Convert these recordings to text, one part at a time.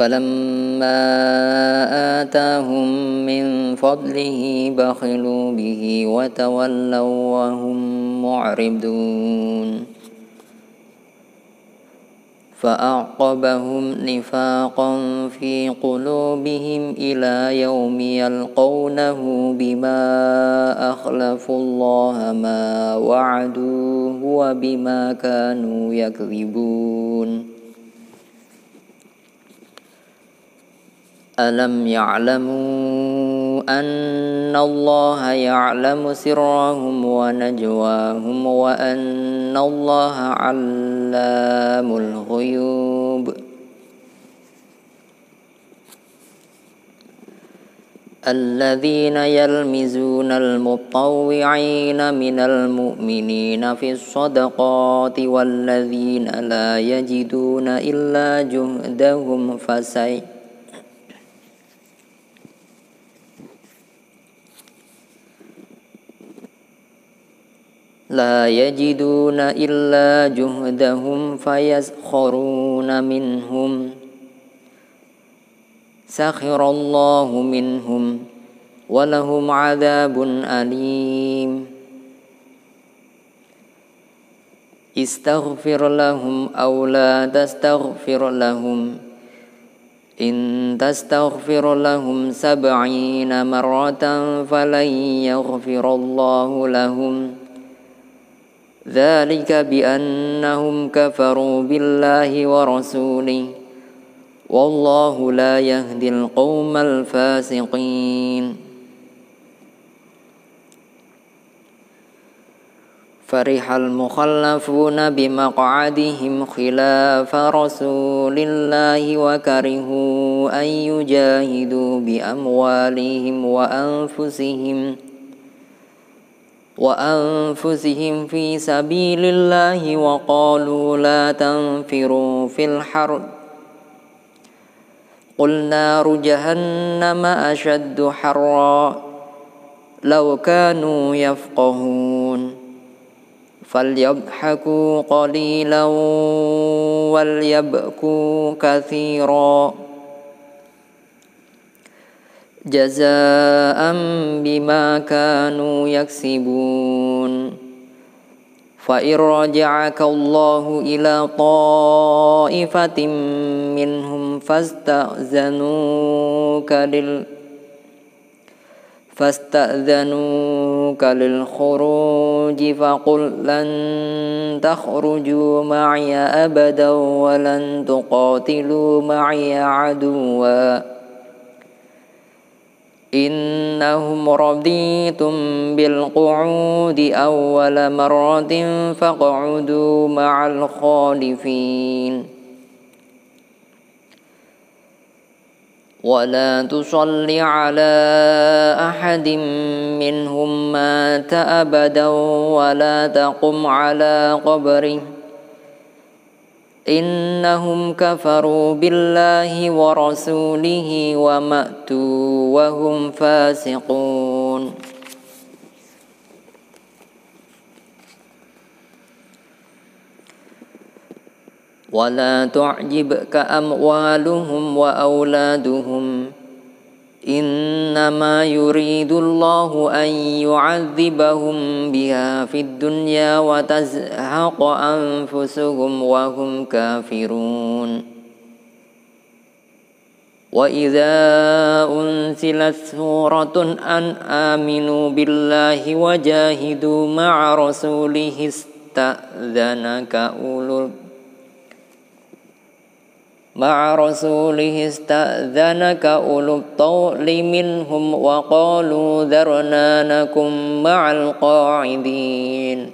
فلما آتاهم من فضله بخلوا به وتولوا وهم معرضون فأعقبهم نفاقا في قلوبهم إلى يوم يلقونه بما أخلفوا الله ما وعدوه وبما كانوا يكذبون ألم يعلموا أن الله يعلم سرهم ونجواهم وأن الله علام الغيوب الذين يلمزون المطوعين من المؤمنين في الصدقات والذين لا يجدون إلا جهدهم فسيئ لا يجدون إلا جهدهم فيسخرون منهم سخر الله منهم ولهم عذاب أليم استغفر لهم أو لا تستغفر لهم إن تستغفر لهم سبعين مرة فلن يغفر الله لهم ۖ ذلك بأنهم كفروا بالله ورسوله والله لا يهدي القوم الفاسقين فرح المخلفون بمقعدهم خلاف رسول الله وكرهوا أن يجاهدوا بأموالهم وأنفسهم ۖ وأنفسهم في سبيل الله وقالوا لا تنفروا في الحرب قل نار جهنم أشد حرا لو كانوا يفقهون فليضحكوا قليلا وليبكوا كثيرا جزاء بما كانوا يكسبون فإن رجعك الله إلى طائفة منهم فاستأذنوك لل فاستأذنوك للخروج فقل لن تخرجوا معي أبدا ولن تقاتلوا معي عدواً إنهم رضيتم بالقعود أول مرة فاقعدوا مع الخالفين ولا تصل على أحد منهم مات أبدا ولا تقم على قبره إنهم كفروا بالله ورسوله ومأتوا وهم فاسقون ولا تعجبك أموالهم وأولادهم إنما يريد الله أن يعذبهم بها في الدنيا وتزهق أنفسهم وهم كافرون وإذا أنزلت سورة أن آمنوا بالله وجاهدوا مع رسوله استأذنك أولو مع رسوله استأذنك أولو الطول منهم وقالوا ذرنا نكن مع القاعدين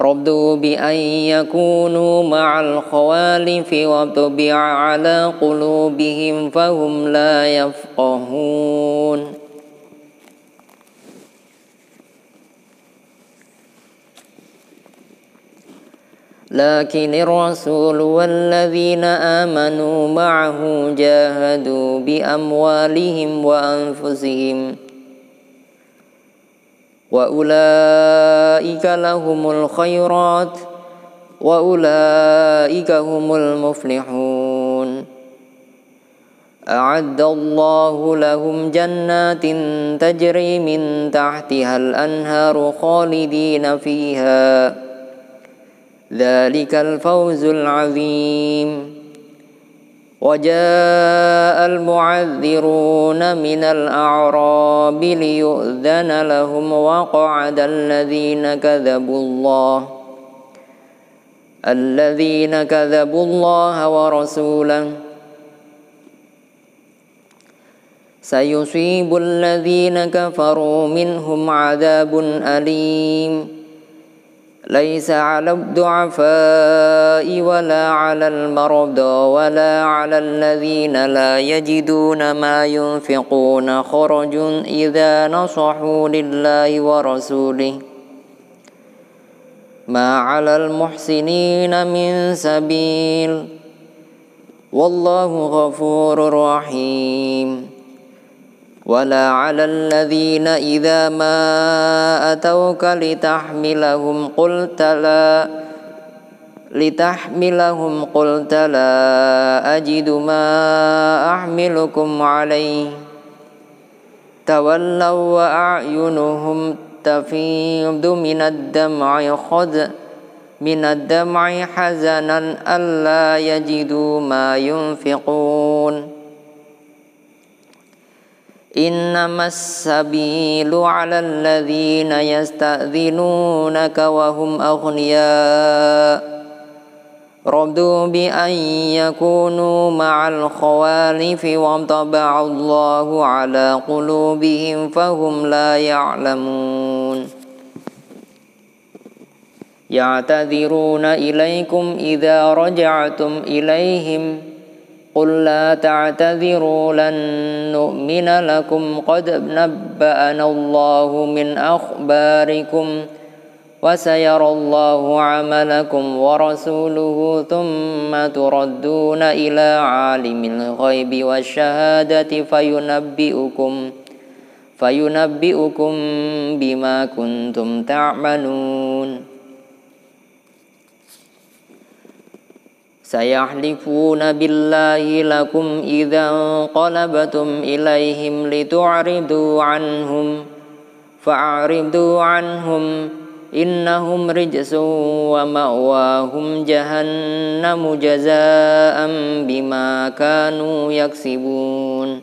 ردوا بأن يكونوا مع الخوالف وطبع على قلوبهم فهم لا يفقهون لكن الرسول والذين آمنوا معه جاهدوا بأموالهم وأنفسهم وأولئك لهم الخيرات وأولئك هم المفلحون أعد الله لهم جنات تجري من تحتها الأنهار خالدين فيها ذلك الفوز العظيم وجاء المعذرون من الأعراب ليؤذن لهم وقعد الذين كذبوا الله الذين كذبوا الله ورسوله سيصيب الذين كفروا منهم عذاب أليم ليس على الضعفاء ولا على المرضى ولا على الذين لا يجدون ما ينفقون خرج إذا نصحوا لله ورسوله ما على المحسنين من سبيل والله غفور رحيم ولا على الذين إذا ما أتوك لتحملهم قلت لا لتحملهم قلت لا أجد ما أحملكم عليه تولوا وأعينهم تفيض من الدمع خذ من الدمع حزنا ألا يجدوا ما ينفقون إنما السبيل على الذين يستأذنونك وهم أغنياء رضوا بأن يكونوا مع الخوالف وطبع الله على قلوبهم فهم لا يعلمون يعتذرون إليكم إذا رجعتم إليهم قل لا تعتذروا لن نؤمن لكم قد نبأنا الله من أخباركم وسيرى الله عملكم ورسوله ثم تردون إلى عالم الغيب والشهادة فينبئكم فينبئكم بما كنتم تعملون سيحلفون بالله لكم إذا انقلبتم إليهم لتعرضوا عنهم فأعرضوا عنهم إنهم رجس ومأواهم جهنم جزاء بما كانوا يكسبون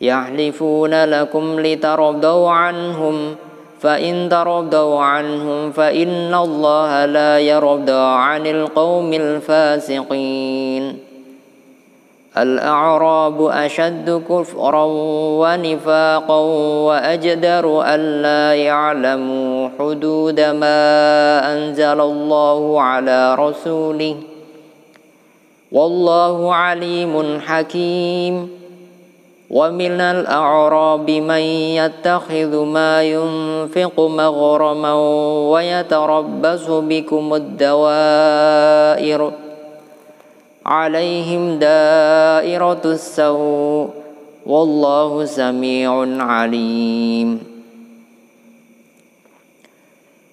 يحلفون لكم لترضوا عنهم فإن تردوا عنهم فإن الله لا يرضى عن القوم الفاسقين الأعراب أشد كفرا ونفاقا وأجدر ألا يعلموا حدود ما أنزل الله على رسوله والله عليم حكيم ومن الأعراب من يتخذ ما ينفق مغرما ويتربص بكم الدوائر عليهم دائرة السوء والله سميع عليم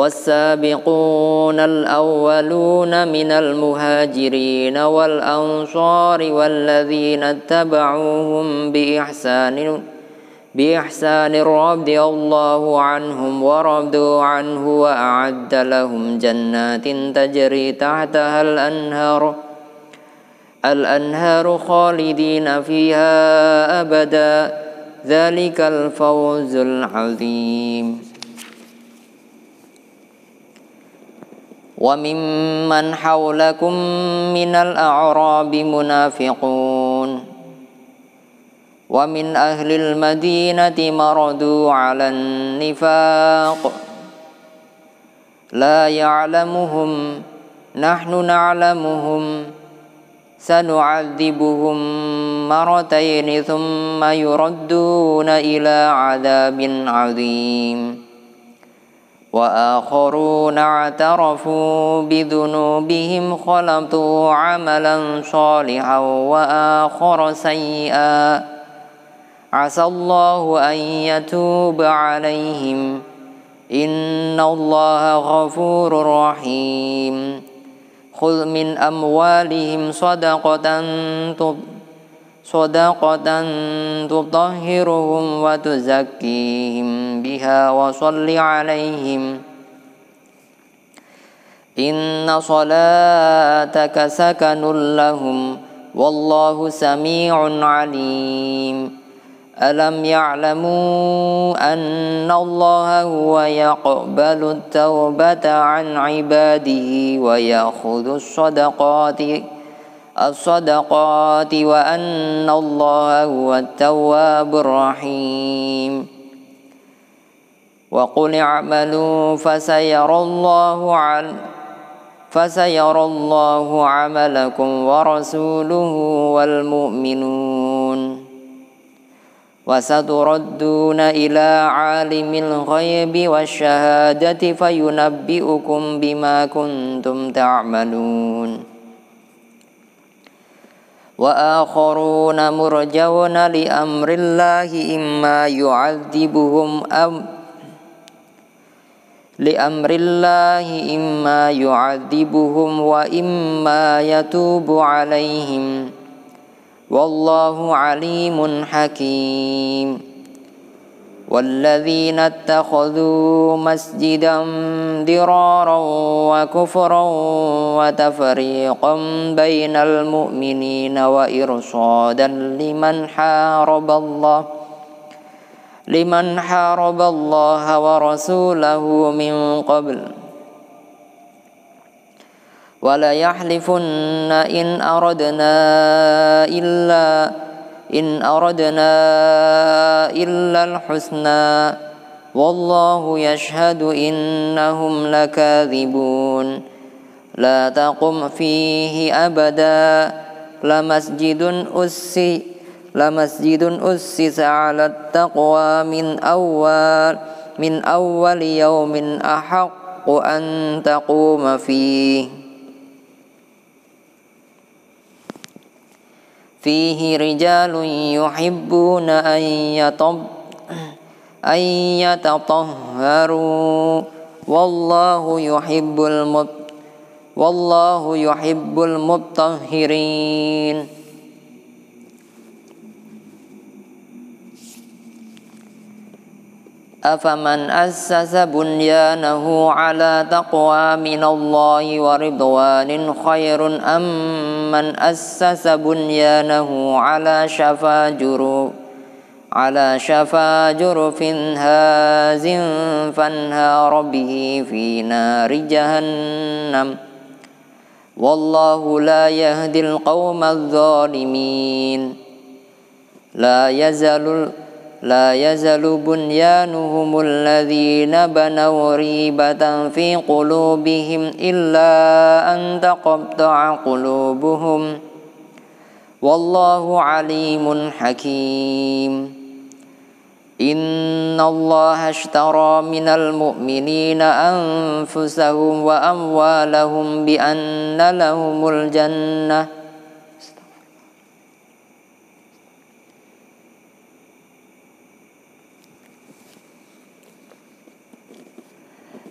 والسابقون الأولون من المهاجرين والأنصار والذين اتبعوهم بإحسان بإحسان رضي الله عنهم ورضوا عنه وأعد لهم جنات تجري تحتها الأنهار الأنهار خالدين فيها أبدا ذلك الفوز العظيم وممن حولكم من الأعراب منافقون ومن أهل المدينة مردوا على النفاق لا يعلمهم نحن نعلمهم سنعذبهم مرتين ثم يردون إلى عذاب عظيم وآخرون اعترفوا بذنوبهم خلطوا عملا صالحا وآخر سيئا عسى الله أن يتوب عليهم إن الله غفور رحيم خذ من أموالهم صدقة تطهرهم صدقة تطهرهم وتزكيهم بها وصل عليهم إن صلاتك سكن لهم والله سميع عليم ألم يعلموا أن الله هو يقبل التوبة عن عباده ويأخذ الصدقات الصدقات وأن الله هو التواب الرحيم وقل اعملوا فسيرى الله عن فسيرى الله عملكم ورسوله والمؤمنون وستردون إلى عالم الغيب والشهادة فينبئكم بما كنتم تعملون وآخرون مرجون لأمر الله إما يعذبهم أم لأمر الله إما يعذبهم وإما يتوب عليهم والله عليم حكيم والذين اتخذوا مسجدا ضرارا وكفرا وتفريقا بين المؤمنين وإرصادا لمن حارب الله لمن حارب الله ورسوله من قبل وليحلفن إن أردنا إلا إن أردنا إلا الحسنى والله يشهد إنهم لكاذبون لا تقم فيه أبدا لمسجد أسي لمسجد أسس على التقوى من أول من أول يوم أحق أن تقوم فيه فيه رجال يحبون أن يطب أن يتطهروا والله يحب المط والله يحب المطهرين أفمن أسس بنيانه على تقوى من الله ورضوان خير أم من أسس بنيانه على شفا على شفا جرف هاز فانهار به في نار جهنم والله لا يهدي القوم الظالمين لا يزال لا يزال بنيانهم الذين بنوا ريبة في قلوبهم إلا أن تقطع قلوبهم والله عليم حكيم إن الله اشترى من المؤمنين أنفسهم وأموالهم بأن لهم الجنة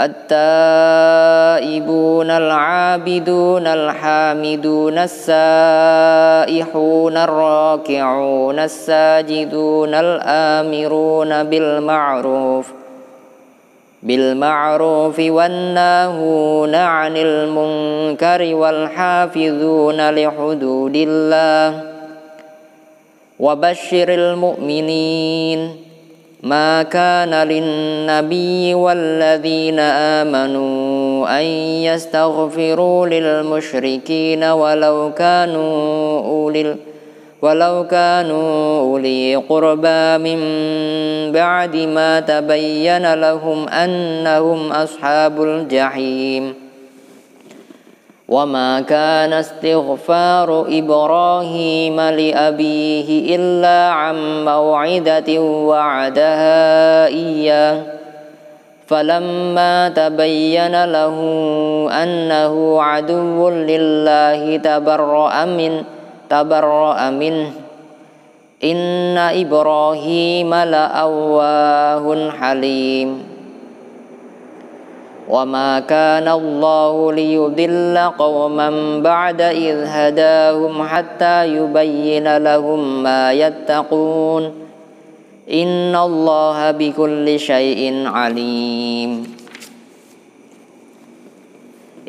التائبون العابدون الحامدون السائحون الراكعون الساجدون الآمرون بالمعروف بالمعروف والناهون عن المنكر والحافظون لحدود الله وبشر المؤمنين ما كان للنبي والذين امنوا ان يستغفروا للمشركين ولو كانوا اولي ولو كانوا اولي قربى من بعد ما تبين لهم انهم اصحاب الجحيم وما كان استغفار إبراهيم لأبيه إلا عن موعدة وعدها إياه فلما تبين له أنه عدو لله تبرأ منه تبرأ منه إن إبراهيم لأواه حليم وما كان الله ليضل قوما بعد إذ هداهم حتى يبين لهم ما يتقون إن الله بكل شيء عليم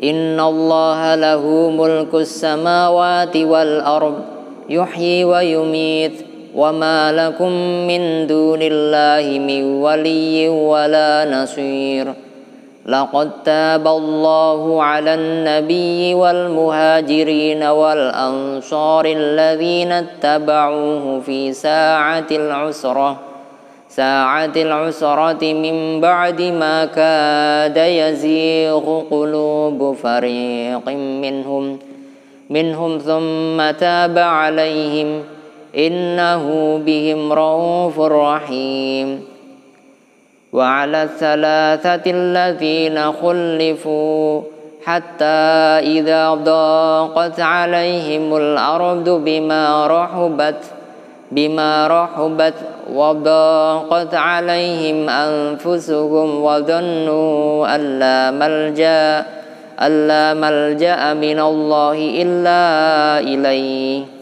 إن الله له ملك السماوات والأرض يحيي ويميت وما لكم من دون الله من ولي ولا نصير لقد تاب الله على النبي والمهاجرين والأنصار الذين اتبعوه في ساعة العسرة ساعة العسرة من بعد ما كاد يزيغ قلوب فريق منهم منهم ثم تاب عليهم إنه بهم رؤوف رحيم وعلى الثلاثة الذين خلفوا حتى إذا ضاقت عليهم الأرض بما رحبت بما رحبت وضاقت عليهم أنفسهم وظنوا أن لا ملجأ ألا ملجأ من الله إلا إليه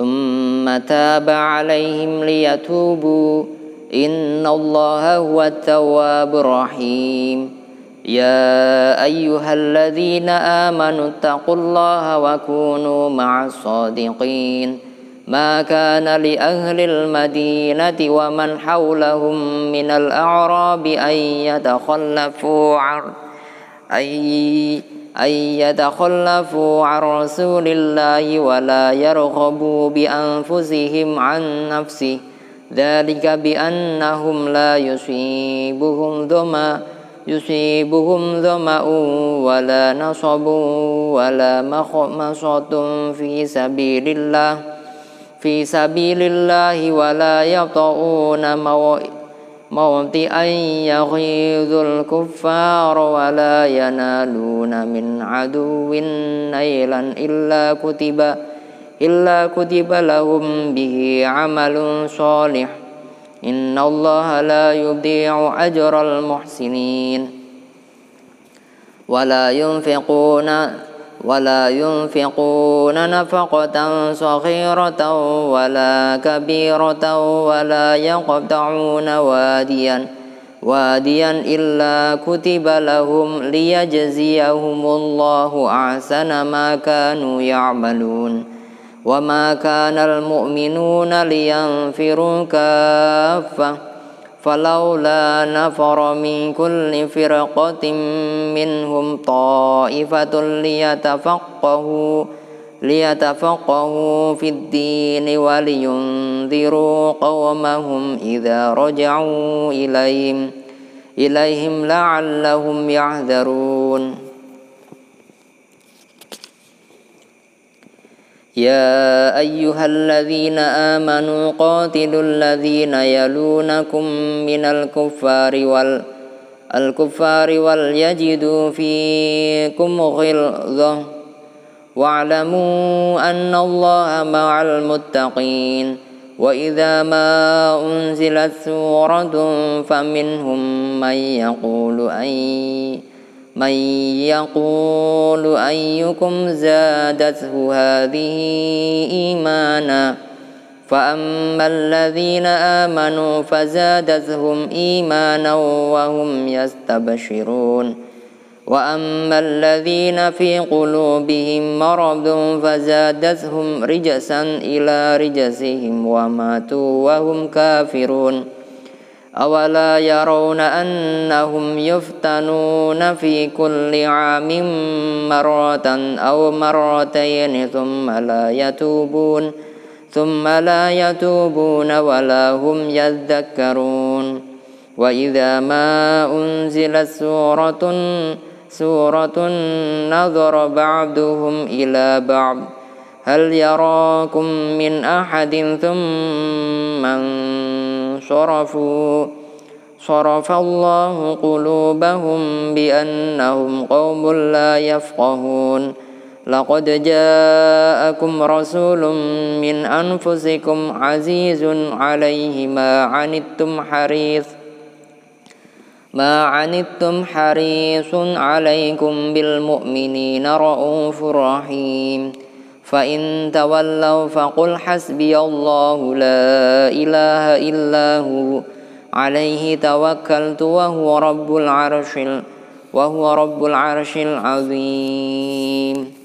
ثم تاب عليهم ليتوبوا إن الله هو التواب الرحيم يا أيها الذين آمنوا اتقوا الله وكونوا مع الصادقين ما كان لأهل المدينة ومن حولهم من الأعراب أن يتخلفوا عن أي أن يتخلفوا عن رسول الله ولا يرغبوا بأنفسهم عن نفسه ذلك بأنهم لا يصيبهم ظمأ يصيبهم ظمأ ولا نصب ولا مخمصة في سبيل الله في سبيل الله ولا يطؤون موئ موطئا يغيظ الكفار ولا ينالون من عدو نيلا إلا كتب إلا كتب لهم به عمل صالح إن الله لا يضيع أجر المحسنين ولا ينفقون ولا ينفقون نفقة صغيرة ولا كبيرة ولا يقطعون واديا واديا إلا كتب لهم ليجزيهم الله أحسن ما كانوا يعملون وما كان المؤمنون لينفروا كافةً فلولا نفر من كل فرقة منهم طائفة ليتفقهوا ليتفقهوا في الدين ولينذروا قومهم إذا رجعوا إليهم إليهم لعلهم يحذرون يا أيها الذين آمنوا قاتلوا الذين يلونكم من الكفار وال الكفار وليجدوا فيكم غلظة واعلموا أن الله مع المتقين وإذا ما أنزلت سورة فمنهم من يقول أي من يقول أيكم زادته هذه إيمانا فأما الذين آمنوا فزادتهم إيمانا وهم يستبشرون وأما الذين في قلوبهم مرض فزادتهم رجسا إلى رجسهم وماتوا وهم كافرون أولا يرون أنهم يفتنون في كل عام مرة أو مرتين ثم لا يتوبون ثم لا يتوبون ولا هم يذكرون وإذا ما أنزلت سورة سورة نظر بعضهم إلى بعض هل يراكم من أحد ثم صرفوا صرف الله قلوبهم بأنهم قوم لا يفقهون لقد جاءكم رسول من أنفسكم عزيز عليه ما عنتم حريص ما عنتم حريص عليكم بالمؤمنين رؤوف رحيم فإن تولوا فقل حسبي الله لا إله إلا هو عليه توكلت وهو رب العرش وهو رب العرش العظيم